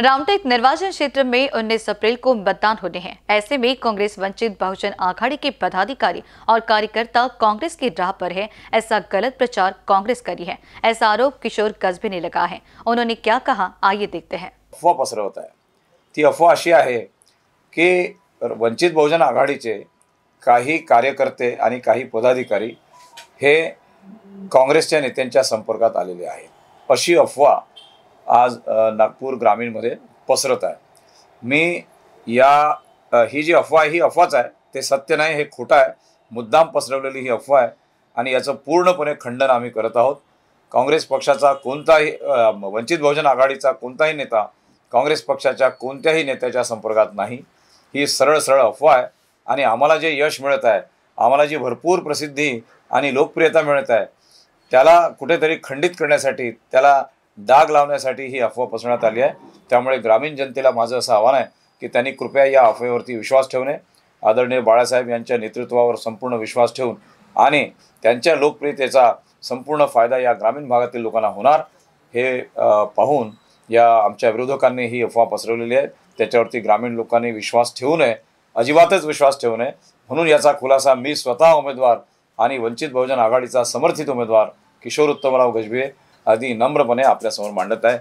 रामटेक निर्वाचन क्षेत्र में उन्नीस अप्रैल को मतदान होने हैं ऐसे में कांग्रेस वंचित बहुजन आघाड़ी के पदाधिकारी और कार्यकर्ता कांग्रेस की राह पर है ऐसा गलत प्रचार कांग्रेस करी है ऐसा आरोप किशोर कस्बे ने लगा है उन्होंने क्या कहा आइए देखते हैं अफवाह पसरा होता है अफवाह अशी है की वंचित बहुजन आघाडीचे काही कार्यकर्ते आणि पदाधिकारी कांग्रेस नेत्या संपर्क आए अफवाह आज नागपूर ग्रामीणमध्ये पसरत आहे मी या ही जी अफवा आहे ही अफवाच आहे ते सत्य नाही हे खोटं आहे मुद्दाम पसरवलेली ही अफवा आहे आणि याचं पूर्णपणे खंडन आम्ही करत आहोत काँग्रेस पक्षाचा कोणताही वंचित बहुजन आघाडीचा कोणताही नेता काँग्रेस पक्षाच्या कोणत्याही नेत्याच्या संपर्कात नाही ही सरळ सरळ अफवा आहे आणि आम्हाला जे यश मिळत आहे आम्हाला जी भरपूर प्रसिद्धी आणि लोकप्रियता मिळत आहे त्याला कुठेतरी खंडित करण्यासाठी त्याला दाग लावण्यासाठी ही अफवा पसरण्यात आली आहे त्यामुळे ग्रामीण जनतेला माझं असं आव्हान आहे की त्यांनी कृपया या अफवेवरती विश्वास ठेवणे आदरणीय बाळासाहेब यांच्या नेतृत्वावर संपूर्ण विश्वास ठेवून आणि त्यांच्या लोकप्रियतेचा संपूर्ण फायदा या ग्रामीण भागातील लोकांना होणार हे पाहून या आमच्या विरोधकांनी ही अफवा पसरवलेली आहे त्याच्यावरती ग्रामीण लोकांनी विश्वास ठेवू नये अजिबातच विश्वास ठेवू नये म्हणून याचा खुलासा मी स्वतः उमेदवार आणि वंचित बहुजन आघाडीचा समर्थित उमेदवार किशोर उत्तमराव गजबे अगदी नम्रपणे आपल्यासमोर मांडत आहे